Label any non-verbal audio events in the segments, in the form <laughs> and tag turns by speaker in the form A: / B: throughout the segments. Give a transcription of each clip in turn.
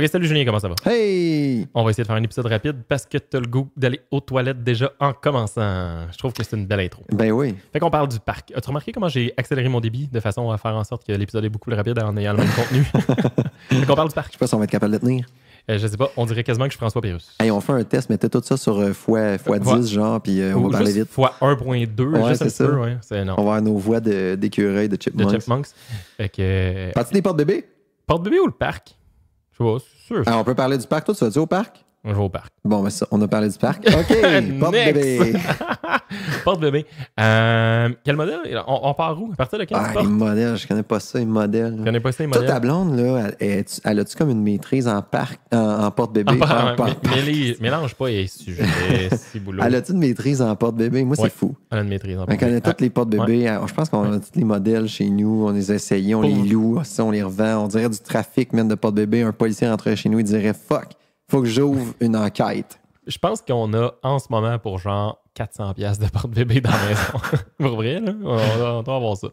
A: OK, salut Julien, comment ça va? Hey! On va essayer de faire un épisode rapide parce que tu as le goût d'aller aux toilettes déjà en commençant. Je trouve que c'est une belle intro. Ben oui. Fait qu'on parle du parc. As-tu remarqué comment j'ai accéléré mon débit de façon à faire en sorte que l'épisode est beaucoup plus rapide en ayant le même contenu? <laughs> fait qu'on parle du parc. Je sais pas si on va être capable de tenir. Euh, je sais pas, on dirait quasiment que je suis François Pérus.
B: Hey, on fait un test, mettez tout ça sur x euh, fois, 10, euh, genre, puis euh, on va parler vite.
A: 1.2, ouais, c'est ça. On va avoir
B: nos voix d'écureuil, de, de chipmunks. De
A: chipmunks. Fait que... Parti des portes bébés? Porte bébé ou le parc? Alors, ah, on peut parler du parc, toi, tu vas-tu au parc? On joue au parc. Bon, ben ça, on a parlé du parc. <laughs>
B: OK, porte-bébé.
A: <laughs> porte-bébé. Euh, quel modèle? On,
B: part où? À partir de quel ah, les modèle. je connais pas ça, Modèle. modèles. Je connais pas ça, les modèles. Toi, ta blonde, là, elle, a-tu comme une maîtrise en parc, en, porte-bébé?
A: mélange pas les sujets, c'est <laughs> boulot. Elle a-tu
B: une maîtrise en porte-bébé? Moi, c'est fou.
A: Elle a une maîtrise en porte-bébé. Elle connaît toutes les portes bébés
B: Je pense qu'on a tous les modèles chez nous. On les essaye, on les loue, on les revend. On dirait du trafic, même de porte-bébé. Un policier rentrait chez nous, il dirait « fuck ». Faut que j'ouvre une enquête.
A: Je pense qu'on a en ce moment pour genre 400 pièces de porte-bébé dans la maison. <laughs> pour vrai, là, on, doit avoir ça.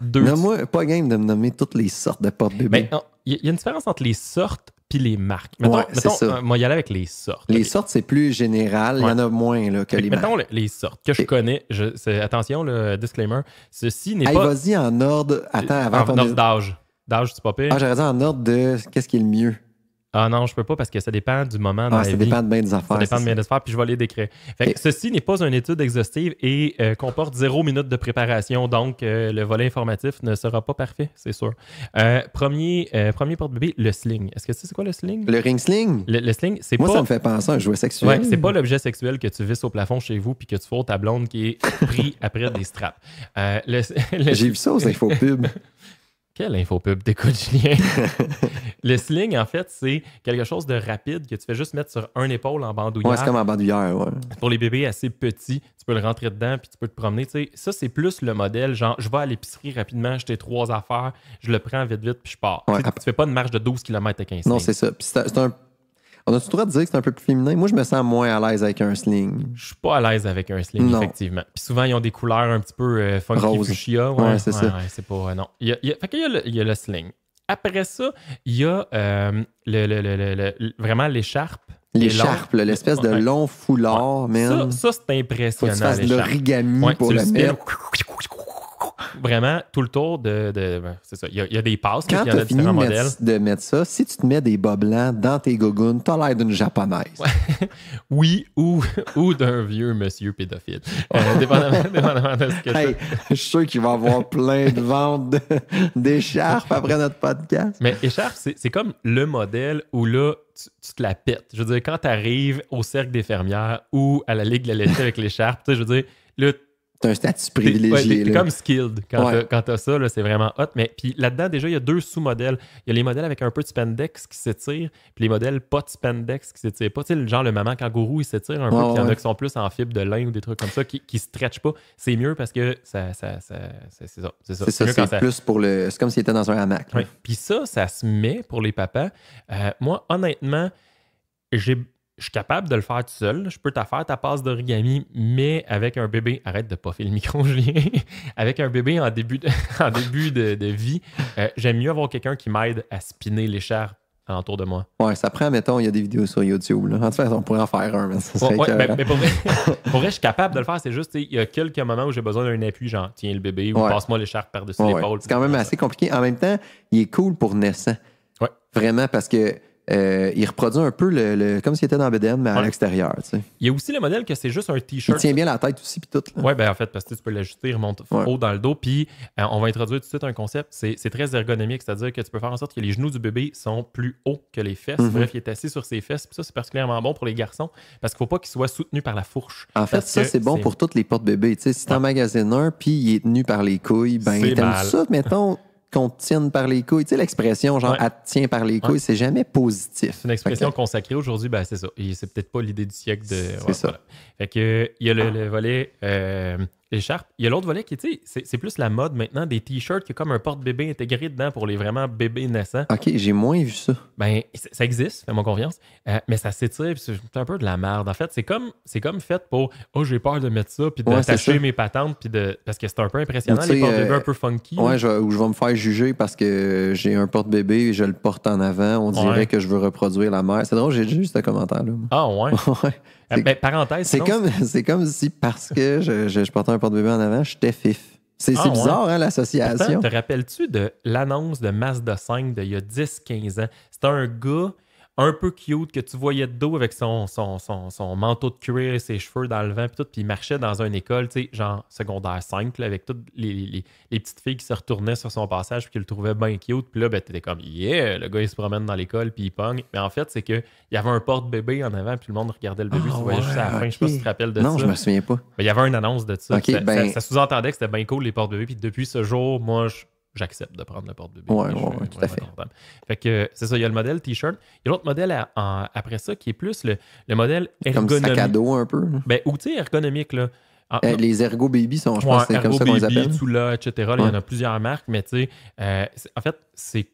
A: Deux. Non,
B: moi, pas game de me nommer toutes les sortes de porte-bébé. Il
A: oh, y, a une différence entre les sortes puis les marques. Mettons, ouais, mettons euh, moi, y aller avec les sortes. Les sortes, c'est plus général. Il y en a moins que les mettons, marques. Mettons les, sortes que je connais. attention, le disclaimer. Ceci n'est hey, pas. Vas-y
B: en ordre. Attends, avant en, ordre
A: d'âge. D'âge, c'est pas pire. Ah, j'aurais dit en ordre de qu'est-ce qui est le mieux. Ah non, je peux pas parce que ça dépend du moment. Ah, dans ah, ça dépend de bien des affaires. Ça dépend de bien des affaires, puis je vais les décrire. Fait ceci n'est pas une étude exhaustive et euh, comporte zéro minute de préparation, donc euh, le volet informatif ne sera pas parfait, c'est sûr. Euh, premier premier porte-bébé, le sling. Est-ce que tu sais c'est quoi le sling? Le ring sling? Le, sling, c'est Moi, ça me fait penser à un jouet sexuel. Ouais, c'est pas l'objet sexuel que tu vises au plafond chez vous puis que tu fous ta blonde qui est pris après des straps. <laughs> J'ai vu ça aux pubs <laughs> Quelle pub, d'écoute, <laughs> Julien? <laughs> le sling, en fait, c'est quelque chose de rapide que tu fais juste mettre sur un épaule en bandoulière. Ouais, c'est comme en bandoulière, ouais. Pour les bébés assez petits, tu peux le rentrer dedans puis tu peux te promener. Tu ça, c'est plus le modèle genre, je vais à l'épicerie rapidement, j'ai trois affaires, je le prends vite, vite puis je pars. tu, fais pas une marche de 12 km un 15 Non,
B: c'est ça. c'est un on a-tu le droit de dire que c'est un peu plus féminin? Moi, je me sens moins à l'aise avec un
A: sling. Je suis pas à l'aise avec un sling, effectivement. Puis souvent, ils ont des couleurs un petit peu euh, funky Rose. fuchsia. Ouais, c'est ça. Ouais, c'est pas... Euh, non. Il y a, il y a, fait qu'il y a le, il y a le sling. Après ça, il y a euh, le, le, vraiment l'écharpe. L'écharpe, l'espèce de long foulard, man. Ça, c'est impressionnant. Faut que tu fasses l'origami pour le mettre vraiment tout le tour de. Ben, c'est ça. Il y, a, des passes, Quand il y a fini de
B: mettre ça, si tu te mets des bas blancs dans tes gogoons, as l'air d'une japonaise. <laughs>
A: Oui, ou, ou d'un vieux monsieur pédophile. Euh, dépendamment, de ce que Je suis sûr qu'il va y
B: avoir plein de ventes d'écharpes après notre podcast.
A: Mais écharpe, c'est comme le modèle où là, tu, te la pètes. Je veux dire, quand tu arrives au cercle des fermières ou à la Ligue de la laitée avec l'écharpe, tu je veux dire, là, T'as un statut privilégié. T'es comme skilled quand t'as ça, c'est vraiment hot. Mais puis là-dedans, déjà, il y a deux sous-modèles. Il y a les modèles avec un peu de spandex qui s'étirent, puis les modèles pas de spandex qui s'étirent pas. Tu genre le maman kangourou, il s'étire un peu, puis il y en a qui sont plus en fibre de lin ou des trucs comme ça, qui, qui stretchent pas. C'est mieux parce que ça, ça, c'est ça. C'est ça, c'est plus
B: pour le. C'est comme s'il était dans un hamac.
A: Puis ça, ça se met pour les papas. Euh, moi, honnêtement, j'ai je suis capable de le faire tout seul. Je peux t'affaire ta passe d'origami, mais avec un bébé, arrête de poffer le micro, <laughs> Julien. avec un bébé en début de, <laughs> début de, vie, euh, j'aime mieux avoir quelqu'un qui m'aide à spinner l'écharpe autour de moi.
B: Ouais, ça prend, mettons, il y a des vidéos sur YouTube. En tout cas, on pourrait en faire un, mais ça ben, ben, <laughs> pour,
A: vrai, je suis capable de le faire. C'est juste, il y a quelques moments où j'ai besoin d'un appui, genre, tiens le bébé ou passe-moi l'écharpe par-dessus l'épaule.
B: C'est quand même assez compliqué. En même temps, il est cool pour naissant. Vraiment, parce que euh, il reproduit un peu le, comme s'il était dans BDN, mais à l'extérieur.
A: Il y a aussi le modèle que c'est juste un t-shirt. Il tient bien la tête aussi, puis tout. Oui, ben en fait, parce que tu peux l'ajuster, il remonte haut dans le dos. Puis euh, on va introduire tout de suite un concept. C'est très ergonomique, c'est-à-dire que tu peux faire en sorte que les genoux du bébé sont plus hauts que les fesses. Mhm. Bref, il est assis sur ses fesses. Puis ça, c'est particulièrement bon pour les garçons parce qu'il ne faut pas qu'il soit soutenu par la fourche. En fait, ça, c'est bon pour
B: toutes les portes bébés. Tu sais, si tu ouais. magasines un, puis il est tenu par les couilles,
A: ben, t'aimes ça,
B: <laughs> qu'on tienne par les couilles. Tu sais, l'expression genre, elle tient par les couilles, c'est jamais positif.
A: C'est une expression consacrée aujourd'hui, ben, c'est ça. Et c'est peut-être pas l'idée du siècle de. c'est ça. Fait que, il y a le, volet. Euh, il y a l'autre volet qui, tu sais, c'est plus la mode maintenant des t-shirts qui est comme un porte-bébé intégré dedans pour les vraiment bébés naissants. OK, j'ai moins vu ça. Ben, ça existe, fais-moi confiance. Euh, mais ça s'étire, c'est un peu de la merde. En fait, c'est comme, c'est comme fait pour Oh, j'ai peur de mettre ça, puis d'attacher mes patentes, puis de. Parce que c'est un peu impressionnant, les porte-bébés euh, un peu funky. Ouais, je,
B: je vais me faire juger parce que j'ai un porte-bébé et je le porte en avant. On dirait que je veux reproduire la mère. C'est drôle, j'ai juste ce commentaire-là.
A: Ah, ouais. <laughs> Euh, ben, parenthèse.
B: C'est comme, si parce que je, portais un porte-bébé en avant, j'étais fif. C'est ah, bizarre, l'association. hein, l'association. Te
A: rappelles-tu de l'annonce de Mazda 5 d'il y a 10-15 ans? C'était un gars un peu cute que tu voyais de dos avec son, son, manteau de cuir et ses cheveux dans le vent, puis tout, puis il marchait dans une école, tu sais, genre secondaire 5, avec toutes les, petites filles qui se retournaient sur son passage, puis qui le trouvaient bien cute, puis là, ben, t'étais comme, yeah, le gars, il se promène dans l'école, puis il pogne. Mais en fait, c'est qu'il y avait un porte-bébé en avant, puis le monde regardait le bébé, tu ah voyais juste à la fin, je sais pas si tu te rappelles de ça. Non, je me souviens pas. Mais ben, il y avait une annonce de ça. Ben- ça, sous-entendait que c'était bien cool, les portes bébés puis depuis ce jour, moi, je j'accepte de prendre le porte-bébé. Oui, oui, tout à fait. Fait que c'est ça, il y a le modèle T-shirt. Il y a l'autre modèle après ça qui est plus le, le modèle ergonomique. Comme sac à dos un peu. Ben, ou tu ergonomique, là. Ah, eh,
B: les Ergo Baby sont, je pense, c'est comme ça qu'on les appelle.
A: Tula, etc. Il y en a plusieurs marques, mais tu sais, euh, en fait, c'est.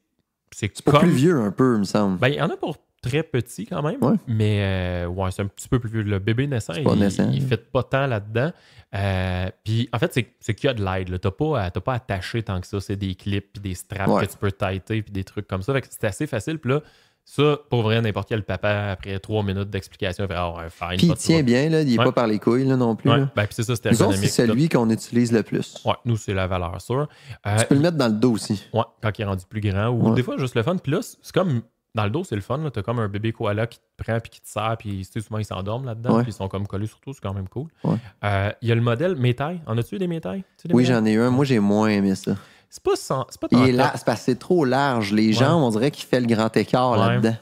A: C'est comme... plus
B: vieux un peu, il me
A: semble. Ben, il y en a pour très petit quand même. Mais euh, ouais, c'est un petit peu plus vieux. Le bébé naissant, il, ne fait pas tant là-dedans. Euh, puis en fait, c'est qu'il y a de l'aide. T'as pas, pas attaché tant que ça. C'est des clips, puis des straps que tu peux tighter, puis des trucs comme ça. c'est assez facile. Puis là, ça, pour vrai, n'importe quel papa, après trois minutes d'explication, il fait oh, fine. Puis il tient bien, là, il n'est pas par les couilles
B: non plus. Ouais. Ben,
A: c'est ça, C'est celui
B: qu'on utilise le plus.
A: Ouais, nous, c'est la valeur sûre. tu euh, peux le mettre dans le dos aussi. Ouais, quand il est rendu plus grand. Ou des fois, juste le fun. Puis là, c'est comme dans le dos, c'est le fun. T'as comme un bébé koala qui te prend puis qui te serre. Puis souvent, ils s'endorment là-dedans. Puis ils sont comme collés sur tout. C'est quand même cool. Euh, il y a le modèle métaille. En as-tu des métailles?
B: Oui, j'en ai un. Moi, j'ai moins aimé ça.
A: C'est pas, sans, c'est pas tant c'est
B: parce trop large. Les jambes, on dirait qu'il fait le grand écart là-dedans.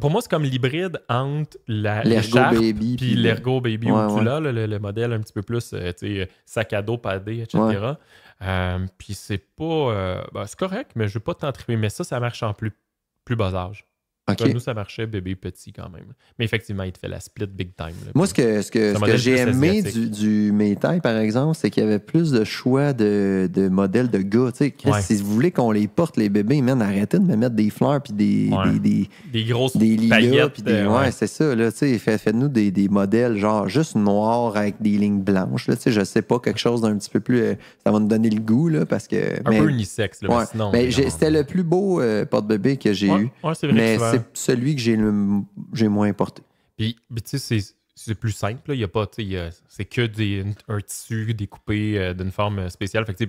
A: pour moi, c'est comme l'hybride entre la, l'Ergo Baby puis l'Ergo Baby le, modèle un petit peu plus euh, sac à dos, padé, etc. Euh, puis c'est pas. Euh, bah, c'est correct, mais je veux pas t'en Mais ça, ça marche en plus plus bas âge nous, ça marchait bébé petit quand même. Mais effectivement, il te fait la split big time. Moi, ce que, ce j'ai aimé du,
B: du par exemple, c'est qu'il y avait plus de choix de, modèles de gars. Si vous voulez qu'on les porte, les bébés, arrêtez de me mettre des fleurs puis des, des,
A: des, grosses des Puis
B: euh, ouais, c'est ça. Là, faites-nous des, modèles genre juste noirs avec des lignes blanches. Là, je sais pas, quelque chose d'un petit peu plus. Euh, ça va nous donner le goût. Là, parce que, un peu unisexe. Là, mais c'était le plus beau euh, porte-bébé que j'ai eu. c'est vrai c'est celui que j'ai le j'ai moins importé.
A: Puis, tu sais, c'est plus simple. Il y a pas, c'est que des, un tissu découpé euh, d'une forme euh, spéciale. Fait que,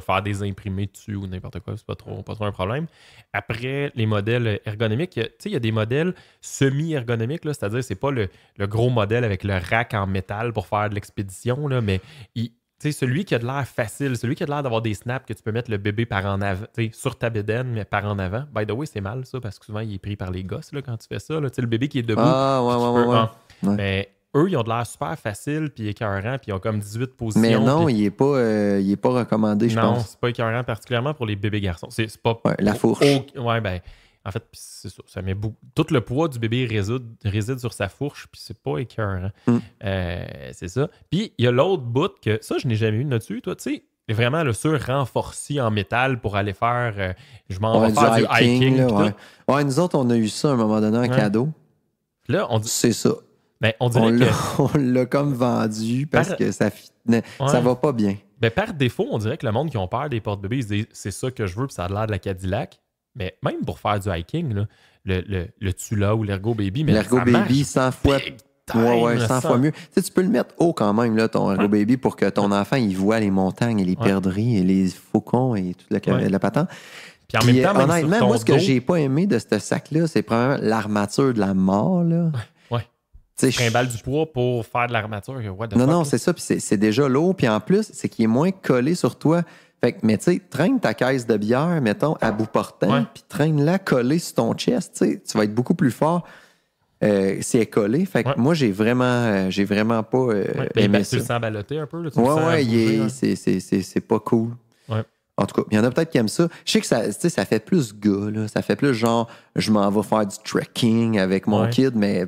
A: faire des imprimés dessus ou n'importe quoi, c'est pas trop, pas trop un problème. Après, les modèles euh, ergonomiques, il y a, il y a des modèles semi-ergonomiques, c'est-à-dire c'est pas le, le, gros modèle avec le rack en métal pour faire de l'expédition, mais il, sais, celui qui a de l'air facile, celui qui a de l'air d'avoir des snaps que tu peux mettre le bébé par en avant, sur ta bédaine, mais par en avant. By the way, c'est mal ça, parce que souvent il est pris par les gosses là, quand tu fais ça. Le bébé qui est debout. Ah, ah. Mais eux, ils ont de l'air super facile, puis écœurant, puis ils ont comme 18 positions. Mais non, il
B: n'est pas, euh, pas recommandé, je non, pense. Non, c'est
A: pas écœurant, particulièrement pour les bébés garçons. C'est pas. la fourche. Ouais, ben, en fait, c'est ça. Tout le poids du bébé réside, réside sur sa fourche, puis c'est pas écœurant. Mm. Euh, c'est ça. Puis il y a l'autre bout que ça, je n'ai jamais eu là-dessus. Toi, tu sais, vraiment le sur renforcé en métal pour aller faire. Euh, je m'en vais faire du hiking.
B: nous autres, on a eu ça à un moment donné en cadeau.
A: Là, on dit. C'est ça. Mais ben, on dirait <laughs>
B: l'a comme vendu parce que ça ça va
A: pas bien. Ben, par défaut, on dirait que le monde qui a peur des portes bébés, c'est ça que je veux, puis ça a l'air de la Cadillac. Mais même pour faire du hiking, le, le, le, Tula ou l'Ergo Baby, mais L'Ergo Baby,
B: 100 fois. 100 fois mieux. Tu, peux le mettre haut quand même, ton Ergo Baby, pour que ton enfant il voit les montagnes et les perdrix et les faucons et toute la, la Puis en même temps, honnêtement, moi, ce que j'ai pas aimé de ce sac-là, c'est probablement l'armature de la mort. Là.
A: Ouais. Tu balle du poids pour faire de l'armature. non, non,
B: c'est ça. Puis c'est déjà lourd. Puis en plus, c'est qu'il est moins collé sur toi. Fait que, mais tu sais, traîne ta caisse de bière, mettons, à bout portant, puis traîne-la collée sur ton chest, sais. tu vas être beaucoup plus fort. Euh, c'est collé. Fait que moi, j'ai vraiment, euh, j'ai vraiment pas
A: euh, ouais, ben, ça. un peu? Là, ouais, ouais, hein.
B: c'est, pas cool. En tout cas, il y en a peut-être qui aiment ça. Je sais que ça, ça fait plus gars, ça fait plus genre, je m'en vais faire du trekking avec mon kid, mais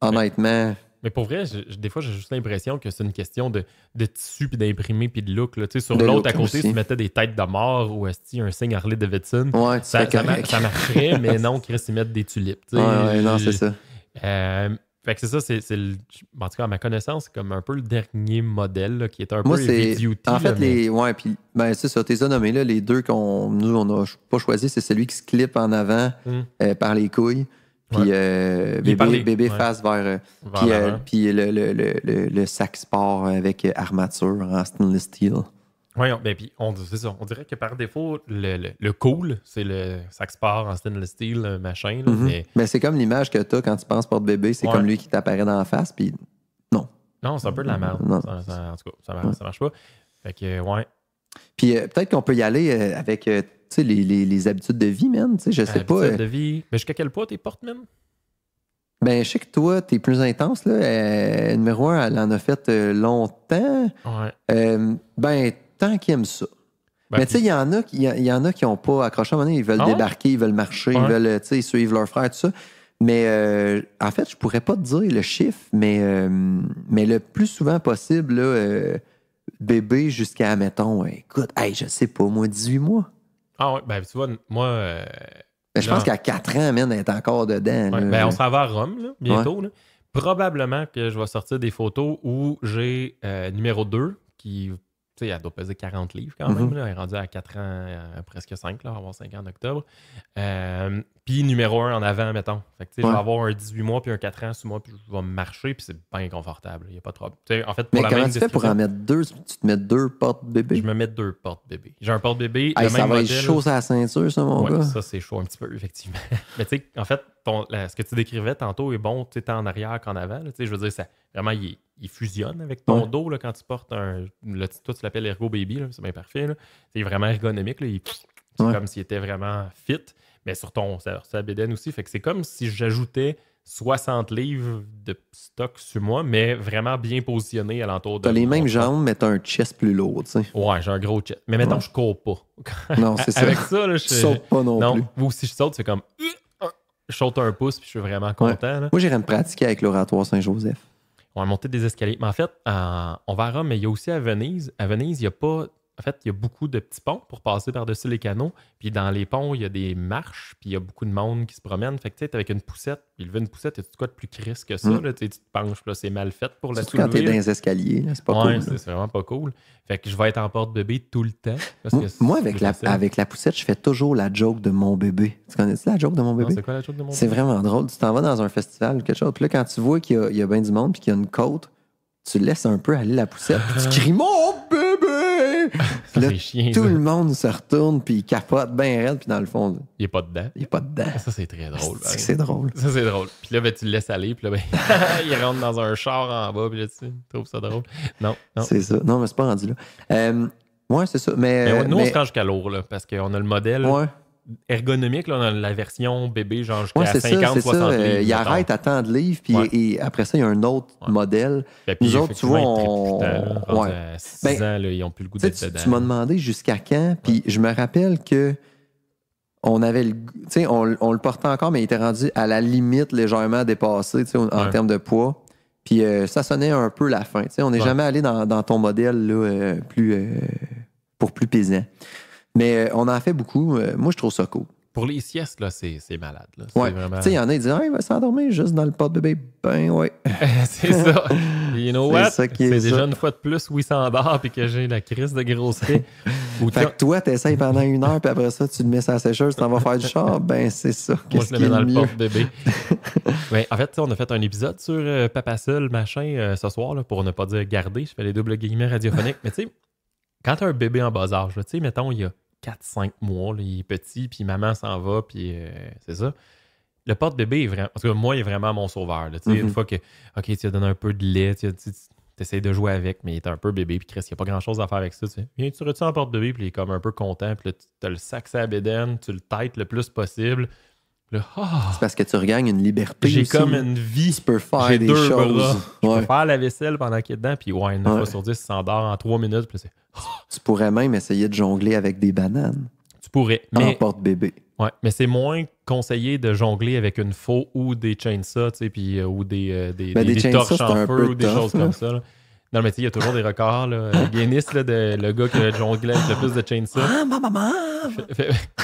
B: honnêtement...
A: Mais pour vrai, des fois, j'ai juste l'impression que c'est une question de, tissu, puis d'imprimé, puis de look. Là. Sur l'autre à côté, si tu mettais des têtes de mort ou un signe Harley Davidson, ouais, ça, ça, ça, marcherait, <laughs> mais non, Chris, ils mettre des tulipes. Ouais, non, c'est ça. Euh, fait que c'est ça, c'est, en tout cas, à ma connaissance, c'est comme un peu le dernier modèle qui est un peu est, c'est En fait, les,
B: ouais, puis, ben, c'est ça, t'es nommé, là, les deux qu'on nous, on n'a pas choisi, c'est celui qui se clip en avant hum. euh, par les couilles. Puis ouais. Euh, bébé, face
A: vers. Euh,
B: puis euh, le, le, le, sac sport avec armature en stainless steel.
A: Oui, on, ben, puis on, ça, on dirait que par défaut, le, le cool, c'est le sac sport en stainless steel, machin. Mm-hmm. Mais,
B: ben, c'est comme l'image que tu as quand tu penses porte-bébé, c'est comme lui qui t'apparaît dans la face, puis
A: non. Non, c'est un peu de la merde. en tout cas, ça marche, marche pas. Fait que, ouais. Puis peut-être qu'on peut y aller avec
B: les, habitudes de vie,
A: même, Tu sais, je sais habitudes euh, de vie. Mais jusqu'à quel tu t'es porte même?
B: Ben, je sais que toi, t'es plus intense, là. Euh, numéro un, elle en a fait euh, longtemps. ben, tant qu'ils aiment ça. Ben, mais tu sais, il y en a qui n'ont pas accroché à un moment ils veulent ah débarquer, ils veulent marcher, ils veulent, tu sais, suivre leur frère, tout ça. Mais en fait, je pourrais pas te dire le chiffre, mais, mais le plus souvent possible, bébé jusqu'à, mettons, écoute, je sais pas, moi,
A: 18 mois. Ah oui, ben tu vois, moi. Euh, ben, je pense qu'à 4 ans, est encore dedans. ben, on s'en va à Rome bientôt. Probablement que je vais sortir des photos où j'ai euh, numéro 2 qui sais, elle doit peser 40 livres quand même. Mhm. Elle est rendue à 4 ans, euh, presque 5, là, avoir 5 ans en octobre. Euh, puis numéro 1 en avant, mettons. Fait Je vais avoir un 18 mois puis un 4 ans sous moi, puis je vais marcher, puis c'est bien confortable. Il n'y a pas de problème. en fait, pour Mais la comment tu fais pour en mettre
B: deux Tu te mets deux portes-bébés Je me mets deux portes-bébés. J'ai un porte-bébé. ça même va être chaud à la ceinture, ça, mon ouais, gars. Ça,
A: c'est chaud un petit peu, effectivement. <laughs> Mais tu sais, en fait, ce que tu décrivais tantôt est bon, tu tant en arrière qu'en avant. je veux dire, ça, vraiment, il, fusionne avec ton dos quand tu portes un. toi, tu l'appelles Ergo Baby, c'est bien parfait. C'est vraiment ergonomique. C'est comme s'il était vraiment fit, mais sur ton sur ça bédaine aussi. Fait que c'est comme si j'ajoutais 60 livres de stock sur moi, mais vraiment bien positionné à l'entour de. T'as les mêmes jambes, mais t'as un chest plus lourd, tu Ouais, j'ai un gros chest. Mais mettons, je cours pas.
B: non, c'est <laughs> ça. Avec ça, là, je. Tu pas non,
A: plus. Ou si je saute, c'est comme je saute un pouce puis je suis vraiment content. Moi, j'irais me pratiquer
B: avec l'oratoire Saint-Joseph.
A: On va monter des escaliers. Mais en fait, on va à Rome, mais il y a aussi à Venise. À Venise, il n'y a pas en fait, il y a beaucoup de petits ponts pour passer par-dessus les canaux. Puis dans les ponts, il y a des marches, puis il y a beaucoup de monde qui se promène. Fait que tu sais, avec une poussette, puis veut une poussette, il quoi de plus crisse que ça. Mm. tu te penches, c'est mal fait pour la soulever. quand t'es dans les escaliers, c'est pas ouais, c'est vraiment pas cool. Fait que je vais être en porte-bébé tout le temps. moi, avec, la,
B: avec la poussette, je fais toujours la joke de mon bébé. Tu connais la joke de mon bébé? C'est quoi la joke de mon C'est vraiment drôle. Tu t'en vas dans un festival quelque chose, puis là, quand tu vois qu'il y, a bien du monde, puis qu'il y a une côte, tu laisses un peu aller la poussette, puis tu cries « Mon bébé! » tout le monde se retourne, puis il capote bien raide, puis dans le fond. Il n'est pas dedans. Il n'est pas dedans.
A: Ça, c'est très ah, drôle. Hein. C'est drôle. Ça, c'est drôle. Puis là, ben, tu le laisses aller, puis là, ben, <laughs> il rentre dans un char en bas, puis là, tu trouves ça drôle.
B: Non, non. C'est ça. Non, mais c'est pas rendu là. Euh, c'est ça. Mais, nous, on se range
A: jusqu'à lourd, là, parce qu'on a le modèle ergonomique là, dans la version bébé, genre jusqu'à 50, ça, 60 euh, Il arrête
B: à tant de livres, puis et après ça, il y a un autre modèle. Ben, puis, Nous autres, tu vois, on... Ouais. Ben, ans, ils n'ont plus le goût d'être dedans. Tu m'as demandé jusqu'à quand, puis je me rappelle que on avait le... On, on le portait encore, mais il était rendu à la limite légèrement dépassé en termes de poids. Puis euh, ça sonnait un peu la fin. On n'est jamais allé dans, dans, ton modèle là, euh, plus, pour plus pesant. Mais euh, on en fait beaucoup. Euh, moi, je trouve ça cool.
A: Pour les siestes, là, c'est, malade. Là. Tu sais, il y en
B: a qui disent Ah, il va s'endormir juste dans le pot de bébé. Ben ouais.
A: <laughs> c'est ça. You know <laughs> what? C'est, déjà une fois de plus où il s'endort puis que j'ai la crise de grossesse <laughs> fait que toi,
B: t'essayes pendant une heure, puis après ça, tu le mets sur la sécheuse, t'en vas faire du char. Ben, c'est ça. Moi, je le mets dans le porte
A: bébé. Ben, en fait, on a fait un épisode sur euh, Papa Seul, machin, ce soir, là, pour ne pas dire garder. Je fais les doubles guillemets radiophoniques. Mais tu sais, quand t'as un bébé en bas âge, tu sais, mettons, il y a 4-5 mois. il est petit, puis maman s'en va, puis euh, c'est ça. Le porte-bébé est vraiment. En tout cas, moi, il est vraiment mon sauveur. Une mm-hmm. fois que, OK, tu as donné un peu de lait, tu essaies de jouer avec, mais il est un peu bébé, puis Chris, il n'y a pas grand-chose à faire avec ça. Viens, tu retiens le porte-bébé, puis il est comme un peu content, puis tu as le sac à bédaine, tu le têtes le plus possible. Ah! c'est parce que tu
B: regagnes une liberté. J'ai comme une vie. Tu peux faire des choses. Bras. Je peux
A: faire la vaisselle pendant qu'il est dedans, puis ouais, une fois sur dix il s'endort en 3 minutes, puis c'est
B: tu pourrais même essayer de jongler avec des bananes. Tu
A: pourrais. Mais, porte-bébé. Ouais, mais c'est moins conseillé de jongler avec une faux ou des chainsaws, tu sais, puis, euh, ou des, euh, des, ben, torches en feu ou des choses comme hein. ça. Non, mais tu sais, il y a toujours des records. Guinness, le gars qui a avec le plus de chainsaws. Ah, ma maman!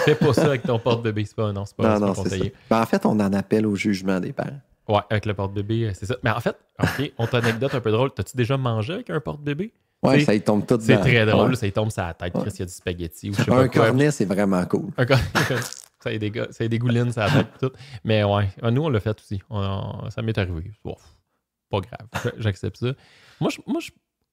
A: Fais, pas ça avec ton porte-bébé, c'est pas, non, c'est pas, conseillé.
B: Ben, en fait, on en appelle au jugement des parents.
A: Ouais, avec le porte-bébé, euh, c'est ça. Mais en fait, OK, on t'anecdote un peu drôle. T'as-tu déjà mangé avec un porte-bébé? Ouais, ça y tombe tout C'est très drôle, ça y tombe sur la tête, Chris, il y a du spaghetti ou Un cornet, c'est vraiment cool. Un cornet, <laughs> ça y dégouline, ça, y dégouline, ça tête tout. Mais ouais, euh, nous, on l'a fait aussi. ça m'est arrivé. pas grave, <laughs> j'accepte ça. Moi, je,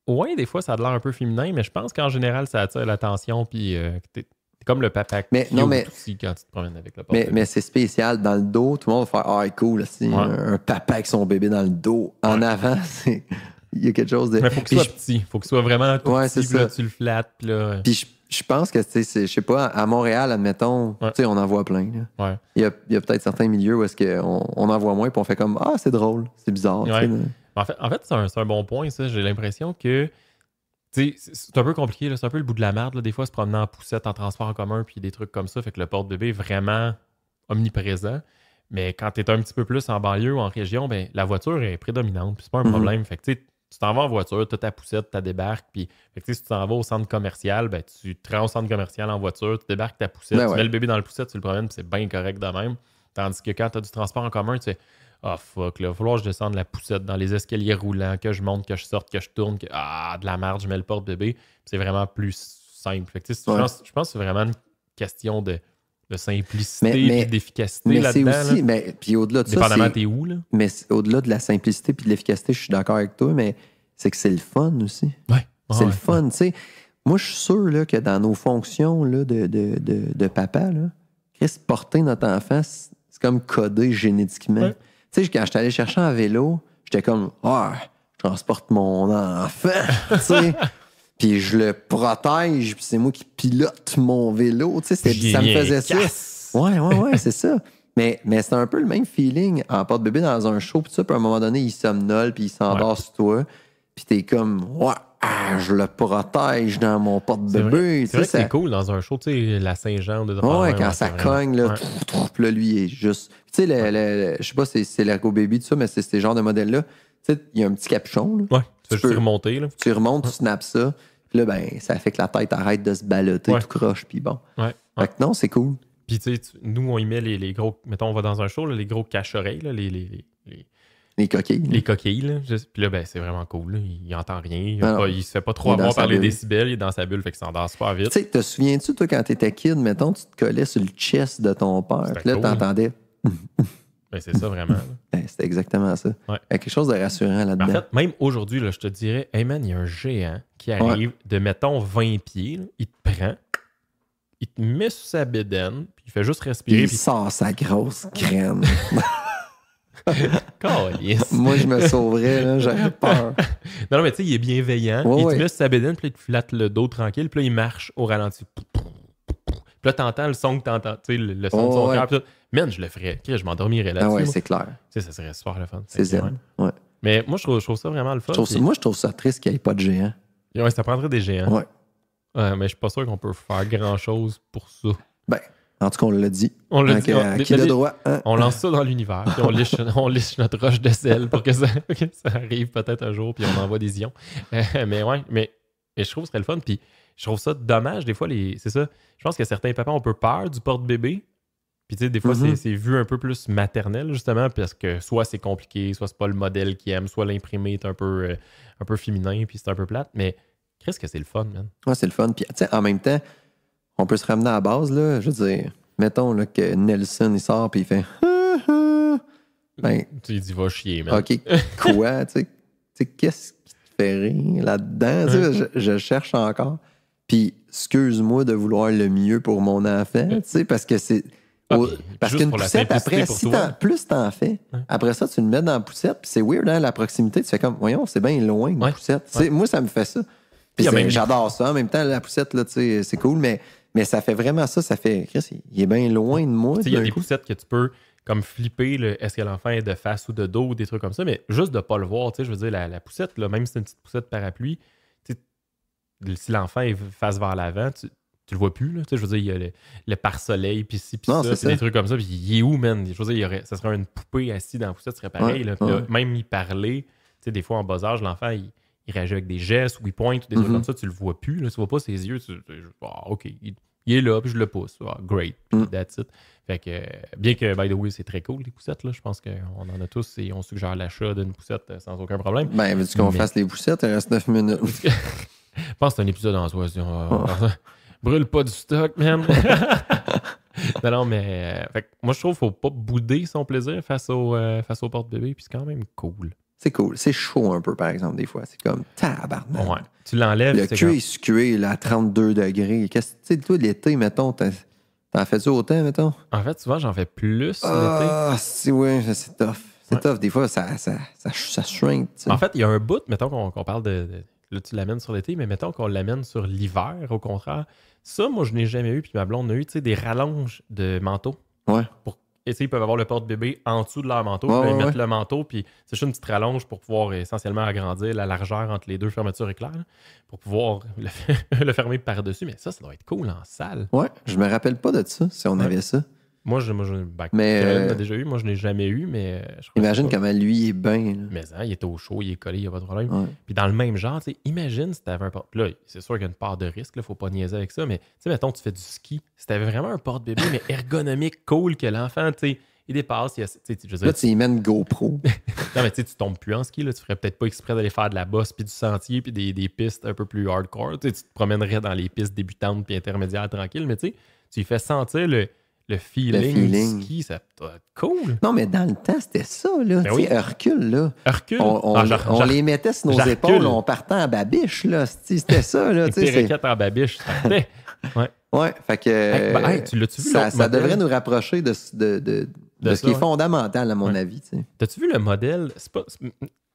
A: moi des fois, ça a l'air un peu féminin, mais je pense qu'en général, ça attire l'attention, puis euh, t'es, comme le papa qui non, mais, quand tu te promènes avec le papa. Mais, mais,
B: c'est spécial, dans le dos, tout le monde va faire « Ah, cool, c'est un, papa avec son bébé dans le dos, en avant, <laughs> c'est... » il y a quelque
A: chose de. Mais faut que soit petit. Faut qu'il soit vraiment tout petit, tu le Puis, je, pense que, tu sais,
B: je sais pas, à Montréal, admettons, tu sais, on en voit plein. Ouais. Il y a, a peut-être certains milieux où est-ce que on en voit moins, puis on fait comme Ah, c'est drôle, c'est bizarre.
A: En fait, en fait c'est un, un, bon point, ça. J'ai l'impression que. C'est un peu compliqué, c'est un peu le bout de la merde, des fois, se promener en poussette, en transport en commun, puis des trucs comme ça. Fait que le porte-bébé est vraiment omniprésent. Mais quand tu es un petit peu plus en banlieue ou en région, ben, la voiture est prédominante. C'est pas un mm-hmm. problème. Fait que, tu t'en vas en voiture, tu as ta poussette, tu débarques. Puis, si tu t'en vas au centre commercial, ben, tu te au centre commercial en voiture, tu débarques ta poussette, ben tu mets le bébé dans la poussette, tu le promènes, c'est bien correct de même. Tandis que quand tu as du transport en commun, tu sais, oh, ah, fuck, il va falloir que je descende la poussette dans les escaliers roulants, que je monte, que je sorte, que je tourne, que ah, de la merde, je mets le porte-bébé. C'est vraiment plus simple. je pense que c'est vraiment une question de de simplicité et d'efficacité là-dedans. Mais puis
B: au-delà de Dépendamment ça, t'es où Mais au-delà de la simplicité et de l'efficacité, je suis d'accord avec toi, mais c'est que c'est le fun aussi. Ouais. Ah c'est le fun, tu sais. Moi, je suis sûr là, que dans nos fonctions là, de, de, de, de, papa, là, porter notre enfant, c'est comme codé génétiquement. Tu sais, quand je allé chercher un vélo, j'étais comme Ah, je transporte mon enfant. <laughs> puis je le protège, puis c'est moi qui pilote mon vélo. Tu sais, ça me faisait ça. Ouais, ouais, ouais, c'est ça. Mais, mais c'est un peu le même feeling en porte-bébé dans un show, puis ça, puis à un moment donné, il somnole, puis il s'endort sur toi, puis t'es comme, ouais, ah, je le protège dans mon porte-bébé. C'est vrai, que c'est
A: cool dans un show, tu sais, la Saint-Jean de Ouais, ouais quand ça cogne, là,
B: lui, il est juste. Tu sais, le, je sais pas si c'est l'Ergo Baby, ça, mais c'est ce genre de modèle-là. Tu sais, il y a un petit capuchon, là. Ouais. Tu peux
A: Tu
B: remontes, tu snaps ça. Puis là, ben, ça fait que la tête arrête de se baloter, tout croche, puis bon.
A: Fait que non, c'est cool. Puis tu sais, nous, on y met les, les, gros. Mettons, on va dans un show, les gros cache-oreilles, les, les, les, les... coquilles. Les coquilles, là. Puis là, ben, c'est vraiment cool. Il n'entend rien. Il, ah ne se fait pas trop avoir par les décibels. Il est dans sa bulle, fait qu'il s'endort pas vite. Tu sais,
B: te souviens-tu, toi, quand tu étais kid, mettons, tu te collais sur le chest de ton père. Puis là, hein. t'entendais.
A: Ben, c'est ça, vraiment.
B: Ben, c'est exactement ça. Il y a quelque chose de rassurant là-dedans. En fait,
A: même aujourd'hui, je te dirais, hey man, il y a un géant qui arrive de, mettons, 20 pieds, il te prend, il te met sous sa bédaine, puis il fait juste respirer. Il
B: sort sa grosse crème. <laughs>
A: Moi, je me sauverais, j'aurais peur. Non, non mais tu sais, il est bienveillant. il te met sous sa bédaine, puis il te flatte le dos tranquille, puis là, il marche au ralenti. Là, t'entends le son que t'entends, tu sais, le, son de son ouais. Man, je le ferais. Je m'endormirais là-dessus. Ah ouais, c'est clair. Tu sais, ça serait super le fun. C'est zen. Ouais. Mais moi, je trouve, ça vraiment le fun. moi, je trouve
B: ça triste qu'il n'y ait pas de géants.
A: Ouais, ça prendrait des géants. Ouais. mais je suis pas sûr qu'on peut faire grand-chose pour ça. Ben,
B: en tout cas, on l'a dit. On l'a hein, dit. On, euh, droit? Hein? On lance
A: ça dans l'univers, puis on lisse <laughs> on notre roche de sel pour que ça, arrive peut-être un jour, puis on envoie des ions. <laughs> Euh, mais ouais, mais, je trouve que ce serait le fun. Puis je trouve ça dommage. Des fois, les... c'est ça. Je pense que certains papas ont peu peur du porte-bébé. Puis, tu sais, des fois, mhm. c'est vu un peu plus maternel, justement, parce que soit c'est compliqué, soit c'est pas le modèle qu'ils aime soit l'imprimé est un peu, euh, un peu féminin, puis c'est un peu plate. Mais qu'est-ce que c'est le fun, man.
B: Ouais, c'est le fun. Puis, tu sais, en même temps, on peut se ramener à la base, là. Je veux dire, mettons là, que Nelson, il sort, puis il fait. <laughs> Ben, tu dis, va chier, man. OK, quoi, <laughs> tu sais, qu'est-ce qui te fait rire là-dedans? je cherche encore. Puis, excuse-moi de vouloir le mieux pour mon enfant, tu sais, parce que c'est. Ah, parce qu'une poussette, après, si plus t'en fais, après ça, tu le mets dans la poussette, puis c'est weird, hein, la proximité, tu fais comme, voyons, c'est bien loin, une poussette. Moi, ça me fait ça. Puis j'adore ça. En même temps, la poussette, là, c'est cool, mais, mais ça fait vraiment ça. Ça fait, Chris, il est bien loin de moi. Il y a des
A: poussettes que tu peux comme flipper, est-ce que l'enfant est de face ou de dos, ou des trucs comme ça, mais juste de pas le voir, tu sais, je veux dire, la, la poussette, là, même si c'est une petite poussette parapluie, si l'enfant est face vers l'avant, tu, tu le vois plus. Là. je veux dire, il y a le, pare-soleil, puis ci, puis ça, pis des trucs comme ça. Puis il est où, man? Je veux dire, ça serait une poupée assise dans la poussette, ce serait pareil. là. même y parler, tu sais, des fois en bas âge, l'enfant, il, réagit avec des gestes ou il pointe ou des trucs mm-hmm. comme ça, tu le vois plus. Là, tu vois pas ses yeux. Ah, OK, il, est là, puis je le pousse. Ah, great, mm. that's it. Fait que, bien que, by the way, c'est très cool, les poussettes, là. Je pense qu'on en a tous et on suggère l'achat d'une poussette euh, sans aucun problème. Ben, veux-tu qu'on fasse les
B: poussettes? Il reste 9
A: minutes. <laughs> Je pense que c'est un épisode en soi. Ah. Brûle pas du stock, man. <laughs> non, mais euh, moi, je trouve qu'il ne faut pas bouder son plaisir face, au, euh, face aux portes-bébés, puis c'est quand même
B: cool. C'est cool. C'est chaud un peu, par exemple, des fois. C'est comme tabarnak. Ouais. Tu l'enlèves. Le cul est sucré à 32 degrés. Qu'est-ce que tu sais, toi, l'été, mettons, t'en fais-tu autant, mettons?
A: En fait, souvent, j'en fais plus ah, l'été. si, oui, c'est tough. C'est tough. Des fois, ça, ça,
B: ça, shrink, En
A: fait, il y a un bout, mettons qu'on parle de Là, tu l'amènes sur l'été, mais mettons qu'on l'amène sur l'hiver, au contraire. Ça, moi, je n'ai jamais eu, puis ma blonde a eu, tu sais, des rallonges de manteau. Ouais. Pour, essayer, ils peuvent avoir le porte-bébé en dessous de leur manteau, puis mettent le manteau, puis c'est juste une petite rallonge pour pouvoir essentiellement agrandir la largeur entre les deux fermetures éclair, pour pouvoir <laughs> le, fermer par-dessus. Mais ça, ça doit être cool en salle.
B: Ouais, je me rappelle pas de ça, si on avait ça. Moi, je, moi, je ben,
A: euh, déjà eu. Moi, je n'ai jamais eu, mais euh, je Imagine comment lui, est bien. Mais hein, il est au chaud, il est collé, il n'y a pas de problème. Puis dans le même genre, imagine si tu avais un porte. Là, c'est sûr qu'il y a une part de risque, il ne faut pas niaiser avec ça, mais tu sais, mettons, tu fais du ski. Si tu avais vraiment un porte-bébé, mais <laughs> ergonomique, cool, que l'enfant, tu il dépasse. là, tu y
B: mènes GoPro.
A: <laughs> non, mais tu tu tombes plus en ski. Là. Tu ferais peut-être pas exprès d'aller faire de la bosse, puis du sentier, puis des, pistes un peu plus hardcore. tu te promènerais dans les pistes débutantes puis intermédiaires tranquilles, mais tu tu fais sentir le le feeling, le ski, ça peut être
B: cool. Non, mais dans le temps, c'était ça, là. Ben oui. Hercule, là. Hercule. On, on, ah, les mettait sur nos épaules, on partait en babiche, là. C'était ça, là. Les
A: en babiche, ça <laughs> ouais. ouais, fait
B: que. Bah, tu l'as-tu vu, ça, devrait nous rapprocher de, de, de, de ce qui est fondamental, à mon avis.
A: T'as-tu vu le modèle? C'est pas,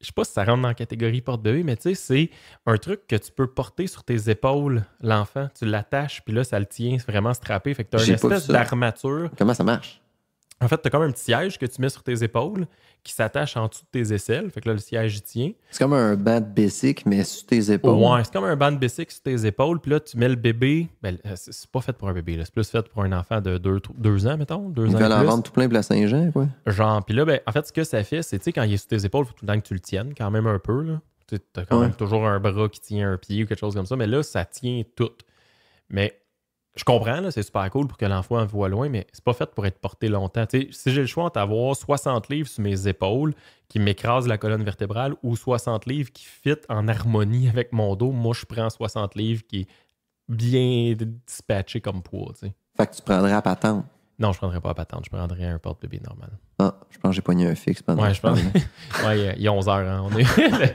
A: je sais pas si ça rentre dans la catégorie porte-bébé, mais tu sais, c'est un truc que tu peux porter sur tes épaules, l'enfant. Tu l'attaches, puis là, ça le tient vraiment strappé. Fait que tu as une espèce d'armature. Comment ça marche? En fait, tu as comme un petit siège que tu mets sur tes épaules qui s'attache en dessous de tes aisselles. Fait que là, le siège il tient.
B: C'est comme un band de mais sur tes épaules. Ouais, c'est
A: comme un band de sous sur tes épaules. Puis là, tu mets le bébé. Ben, euh, c'est pas fait pour un bébé, c'est plus fait pour un enfant de deux ans, mettons. Deux Ils ans vendre tout
B: plein pour Saint-Jean, quoi.
A: Genre, puis là, ben, en fait, ce que ça fait, c'est, tu sais, quand il est sous tes épaules, il faut tout le temps que tu le tiennes quand même un peu, là. T'as quand même toujours un bras qui tient un pied ou quelque chose comme ça, mais là, ça tient tout. Mais je comprends, c'est super cool pour que l'enfant voit loin, mais c'est pas fait pour être porté longtemps. si j'ai le choix entre avoir 60 livres sur mes épaules qui m'écrasent la colonne vertébrale ou 60 livres qui fit en harmonie avec mon dos, moi je prends 60 livres qui est bien dispatché comme poids. Fait que tu prendrais à patente. Non, je prendrais pas à patente, je prendrais un porte-bébé normal. Ah, je pense que
B: j'ai poigné un fixe pendant. Ouais,
A: <laughs> il y a 11 heures. Hein.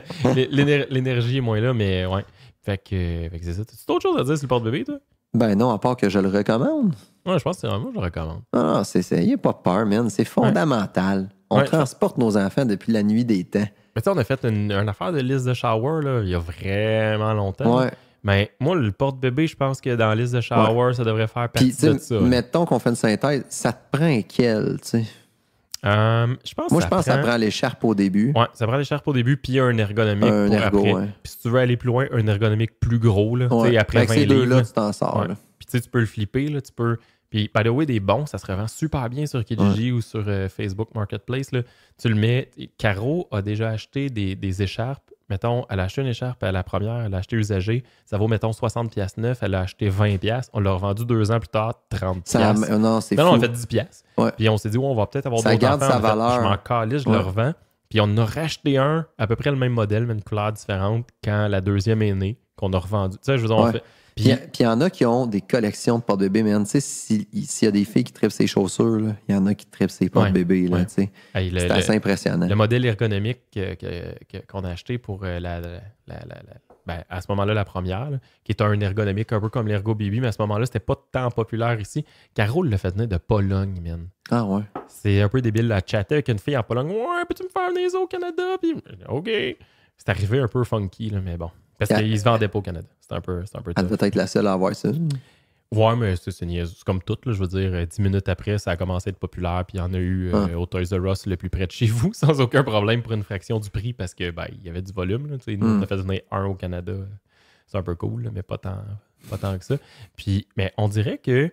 A: <laughs> L'énergie est moins là, mais ouais. Fait que, fait que c'est ça. d'autres choses à dire sur le porte-bébé, toi?
B: Ben non, à part que je le recommande.
A: Ouais, je pense que c'est vraiment, je le recommande.
B: Ah, c'est, ça. il pas peur, man. C'est fondamental. On transporte nos enfants depuis la nuit des temps.
A: Mais on a fait une, affaire de liste de shower, là, il y a vraiment longtemps. Ouais. Mais moi, le porte-bébé, je pense que dans la liste de shower, ça devrait faire partie de ça.
B: Mettons qu'on fait une synthèse, ça te prend quel, tu sais?
A: Euh, Moi, je pense que ça prend l'écharpe au début. Ouais, ça prend l'écharpe au début, puis un ergonomique un pour après. Puis si tu veux aller plus loin, un ergonomique plus gros, là, après Avec ces deux-là, tu t'en sors. Puis tu peux le flipper, là, tu peux... Puis, by the way, des bons, ça se revend super bien sur Kijiji ou sur euh, Facebook Marketplace. Là. Tu le mets... Caro a déjà acheté des écharpes mettons, elle a acheté une écharpe à la première, elle a acheté usagée, ça vaut, mettons, 60 pièces neuf, elle a acheté 20 pièces, on l'a revendu deux ans plus tard, 30 pièces. Non, c'est on a fait 10 pièces. Puis on s'est dit, on va peut-être avoir d'autres Ça garde sa valeur. je m'en calais, je le revends. Puis on a racheté un, à peu près le même modèle, mais une couleur différente, quand la deuxième est née, qu'on a revendu. Tu sais, je vous en fais... fait, puis
B: il y en a qui ont des collections de portes bébés mais Tu sais, s'il y a des filles qui trippent ses chaussures, il y en a qui trippent ses portes bébés c'est assez impressionnant. Le
A: modèle ergonomique qu'on a acheté pour euh, la, ben, à ce moment-là, la première, qui était un ergonomique un peu comme l'ergo baby, mais à ce moment-là, c'était pas tant populaire ici. Carole le fait venir de Pologne, man. Ah ouais. C'est un peu débile la chatter avec une fille en Pologne. Ouais, peux-tu me faire venir au Canada? Puis, OK. C'est arrivé un peu funky, là, mais bon. Parce qu'ils se vendaient pas au Canada. C'est un peu. Un peu Elle peut être la seule à avoir ça. Ouais, mais c'est comme tout. je veux dire, euh, dix minutes après, ça a commencé à être populaire. Puis il y en a eu euh, ah. au Toys R Us le plus près de chez <laughs> vous, sans aucun problème, pour une fraction du prix, parce que ben, il y avait du volume. Là, nous, on hmm. a fait donner un au Canada. C'est un peu cool, mais pas tant, pas tant que ça. Puis, mais on dirait que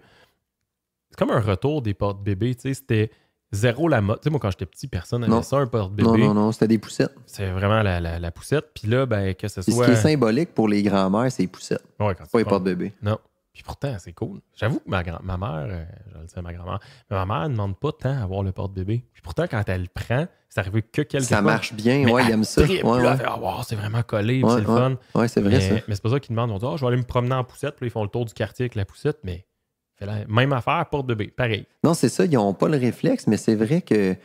A: c'est comme un retour des portes bébés. C'était Zéro la mode. Tu sais, moi, quand j'étais petit, personne n'avait ça, un porte-bébé. Non, non, non,
B: c'était des poussettes.
A: C'est vraiment la, poussette. Puis là, ben, que ce soit. Ce qui est
B: symbolique pour les grands-mères, c'est les poussettes. Ouais, quand pas les porte-bébés.
A: Non. Puis pourtant, c'est cool. J'avoue que ma, ma mère, euh, je le sais à ma grand-mère, ma mère ne demande pas tant à avoir le porte-bébé. Puis pourtant, quand elle le prend, ça arrivé que quelques Ça marche bien, ouais, il aime ça. Ouais, oh, c'est vraiment collé, c'est le fun. Ouais, c'est vrai mais, ça. Mais c'est pas ça qu'ils demandent. On dit, ah, je vais aller me promener en poussette. Puis ils font le tour du quartier avec la poussette. Mais même affaire, porte B, pareil.
B: Non, c'est ça, ils n'ont pas le réflexe, mais c'est vrai que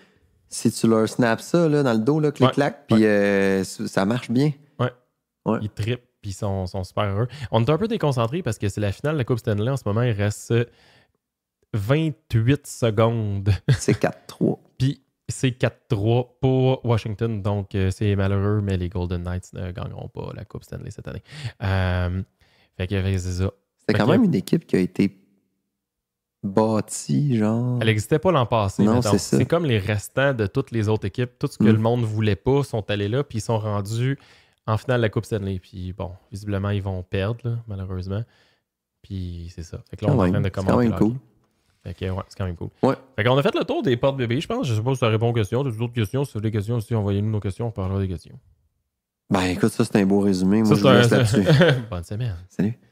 B: si tu leur snaps ça là, dans le dos, là, clic-clac, puis euh, ça marche bien.
A: Ouais. Ils trippent, puis ils sont, super heureux. On est un peu déconcentrés parce que c'est la finale de la Coupe Stanley en ce moment. Il reste 28 secondes. <laughs> C'est 4-3. puis c'est 4-3 pour Washington. Donc, euh, c'est malheureux, mais les Golden Knights ne gagneront pas la Coupe Stanley cette année. Euh, fait que c'est ça. C'est quand même une équipe qui a été bâtie, genre. Elle n'existait pas l'an passé. Non, c'est ça. C'est comme les restants de toutes les autres équipes. Tout ce que hmm. le monde voulait pas sont allés là, puis ils sont rendus en finale de la Coupe Stanley. Puis bon, visiblement, ils vont perdre, malheureusement. Puis c'est ça. Fait que là, on est en train de commencer. C'est quand même cool. Fait ouais, c'est quand même cool. Ouais. Fait qu'on a fait le tour des portes bébés, je pense. Je sais pas si ça répond aux questions. D'autres questions, si vous avez des questions aussi, envoyez-nous nos questions, on parlera des questions.
B: Ben écoute, ça c'est un beau résumé. je vous laisse là-dessus. <laughs> Bonne
A: semaine. Salut.